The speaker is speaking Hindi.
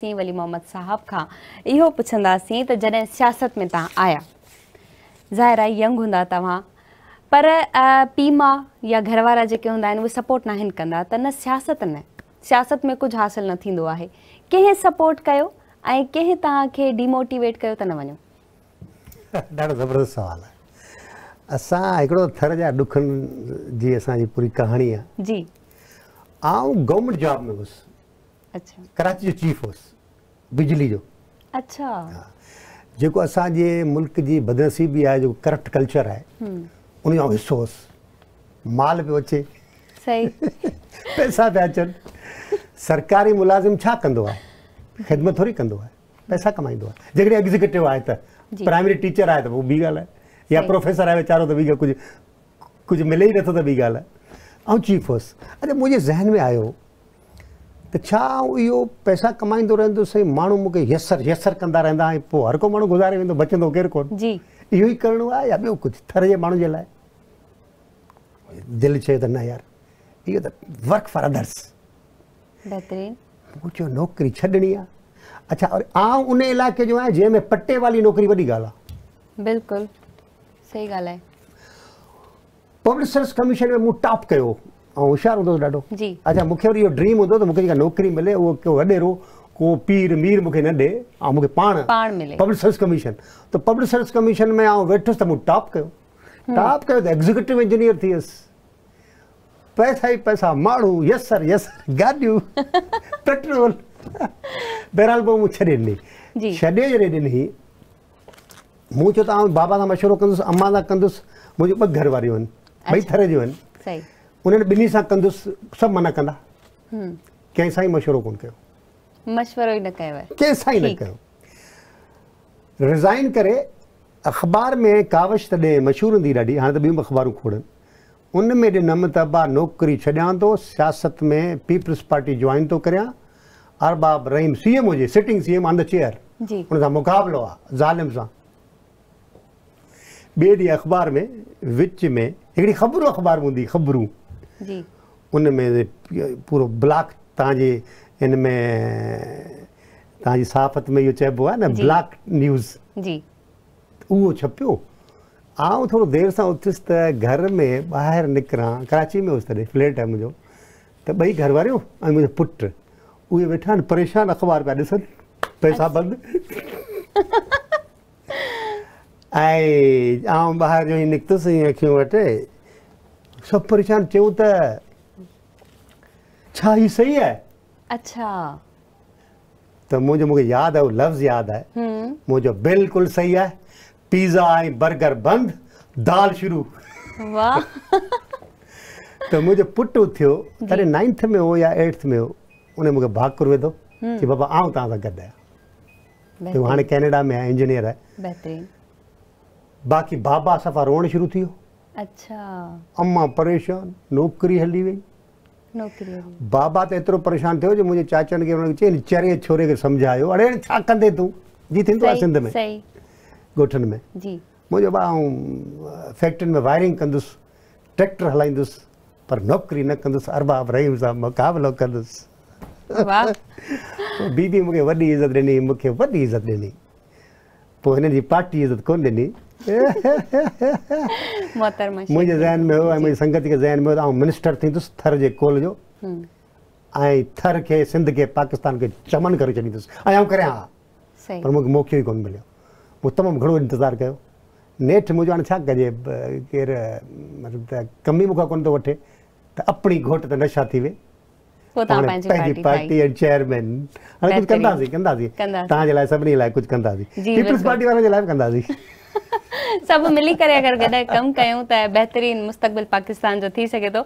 से वली मोहम्मद साहब खां इहो पुछंदासीं त जॾहिं सियासत में आया ज़ाहिर आहे यंग हूंदा तव्हां पर पीउ या घर वारा जेके हूंदा सपोर्ट न आहिनि त सियासत न सियासत में कुझु हासिलु न थींदो आहे सपोर्ट कयो ऐं कंहिं तव्हांखे डिमोटिवेट कयो ज़बरदस्त सुवाल आहे असां थर जा ॾुखनि जी असांजी पूरी कहाणी जी आउं गवर्नमेंट जॉब में हुयुसि अच्छा कराची जो चीफ हुअसि बिजली जो अच्छा हाँ। जेको असांजे मुल्क जी बदनसीबी आहे जेको करप्ट कल्चर है उन जो हिसो माल पियो अचे पैसा पिया अचन सरकारी मुलाज़िम छा कंदो आहे ख़िदमत थोरी कंदो पैसा कमाईंदो आहे जेकॾहिं एग्ज़ीक्यूटिव आहे त प्राइमरी टीचर आहे त उहो ॿी या प्रोफेसर आहे वीचारो त ॿी कुझु कुझु मिले ही नथो त ॿी ॻाल्हि चीफ हुअसि अरे मुंहिंजे ज़हन में आयो છા ઓયો પૈસા કમાઈ દો રંદો સઈ માણો મુકે યસર યસર કંદા રેંદા પોરકો માણો ગુજરાઈ વેંદો બચંદો ગેરકો જી ઈહી કરણો આયા બીઓ કુછ થરે માણો જલાય દિલ ચેદન યાર ઈયો ધ વર્ક ફોર અધર્સ બહતરીન કુછ નોકરી છડણીયા અચ્છા ઓર આ ઉને इलाके જો હે જે મે પટ્ટે વાલી નોકરી બડી ગાલા બિલકુલ સહી ગાલા હે ઓબ્લીસર્સ કમિશન મે હું ટોપ કયો ऐं होशियारु हूंदो ॾाढो अच्छा मूंखे वरी इहो ड्रीम हूंदो त मूंखे जेका नौकिरी मिले उहो को वॾेरो को पीर मीर मूंखे न ॾे ऐं मूंखे पाण पब्लिक सर्विस कमीशन त पब्लिक सर्विस कमीशन में आउं वेठुसि त मूं टॉप कयो हम्म। टॉप कयो त एग्ज़ीक्यूटिव इंजीनियर थी वियुसि पैसा ई पैसा माण्हू यस सर यस गाॾियूं पेट्रोल बहरहाल पोइ मूं छॾे ॾिनी छॾे जॾहिं ॾिनी मूं चयो त आउं बाबा सां मशवरो कंदुसि अम्मा सां कंदुसि मुंहिंजूं ॿ घर वारियूं आहिनि ॿई अच्छा। थर जूं आहिनि उन्हनि ॿिन्ही सां कंदुसि सभु मना कंदा हम्म। कंहिं सां मशवरो कोन कयो मशवरो ई न कयो कंहिं सां न कयो रिज़ाइन करे अख़बार में कावश तॾहिं मशहूरु हूंदी ॾाढी हाणे तो ॿियूं बि अख़बारूं उन में ॾिनमि त बा नौकिरी छॾियां सियासत में पीपल्स पार्टी जॉइन थो करियां Arbab Rahim C M sitting see on the chair हुन सां मुक़ाबिलो आहे ज़ालिम सां ॿिए अख़बार में विच में हिकिड़ी ख़बरूं अख़बार हूंदी ख़बरूं जी उन में पूरो ब्लॉक तव्हांजे में तव्हांजी सहाफ़त में इहो चो आहे न ब्लॉक न्यूज़ जी उहो छपियो आउं थोरो देरि सां त घर में ॿाहिरि निकिरां कराची में हुयुसि तॾहिं फ्लैट है मुझे तो ॿई घर वारियूं पुट मुंहिंजो वेठा परेशान अख़बार पिया ॾिसनि पैसा बंद ऐं आउं ॿाहिरि जो ई निकितुसि अखियूं सब परेशान थियूं त छा ही सही आहे अच्छा त तो मुंहिंजो मूंखे यादि आहे उहो लफ़्ज़ यादि आहे हम्म। मुंहिंजो बिल्कुलु सही आहे पिज़ा ऐं बर्गर बंदि दाल शुरू वाह त मुंहिंजो पुटु थियो अरे नाइंथ में हो या एट्थ में हो उन मूंखे भाकुर विधो हम्म। की बाबा आउं तव्हां सां गॾु आहियां त कैनेडा में आहे इंजीनियर आहे बाक़ी बाबा सफ़ा रोअणु शुरू थी અચ્છા અમ્મા પરેશાન નોકરી હલી ગઈ नौकरी बाबा तो एतिरो परेशान थियो जो मुंहिंजे चाचनि खे हुनखे चई चरे छोरे खे सम्झायो अड़े छा कंदे तूं जी थींदो तो आहे सिंध में ॻोठनि में जी मुंहिंजो भाउ फैक्ट्रियुनि में वायरिंग कंदुसि ट्रैक्टर हलाईंदुसि पर नौकिरी न कंदुसि अरबाब रहीम सां मुक़ाबिलो कंदुसि तो बीबी मूंखे वॾी इज़त ॾिनी मूंखे वॾी इज़त ॾिनी पोइ जी पार्टी इज्जत कोन ॾिनी मुंहिंजे ज़हन में हुयो ऐं मुंहिंजी संगति ज़हन में हुयो त मिनिस्टर थींदुसि थर जे कोल जो ऐं हम्म। थर खे सिंध खे पाकिस्तान खे चमन करे छॾींदुसि ऐं आउं करियां हा पर मूंखे मौक़ो ई कोन मिलियो मूं तमामु घणो इंतज़ारु कयो नेठि मुंहिंजो हाणे छा कजे केरु मतिलबु त कम कोन थो तो वठे त अपणी घोट त नशा थी वे पंहिंजी पार्टी ऐं चेयरमैन हाणे कुझु कंदासीं कंदासीं तव्हांजे लाइ सभिनी लाइ कुझु कंदासीं पीपल्स पार्टी वारनि जे लाइ बि कंदासीं सब मिली करे अगर गॾु कम कयूं त बेहतरीन मुस्तक़बिल पाकिस्तान जो थी सके तो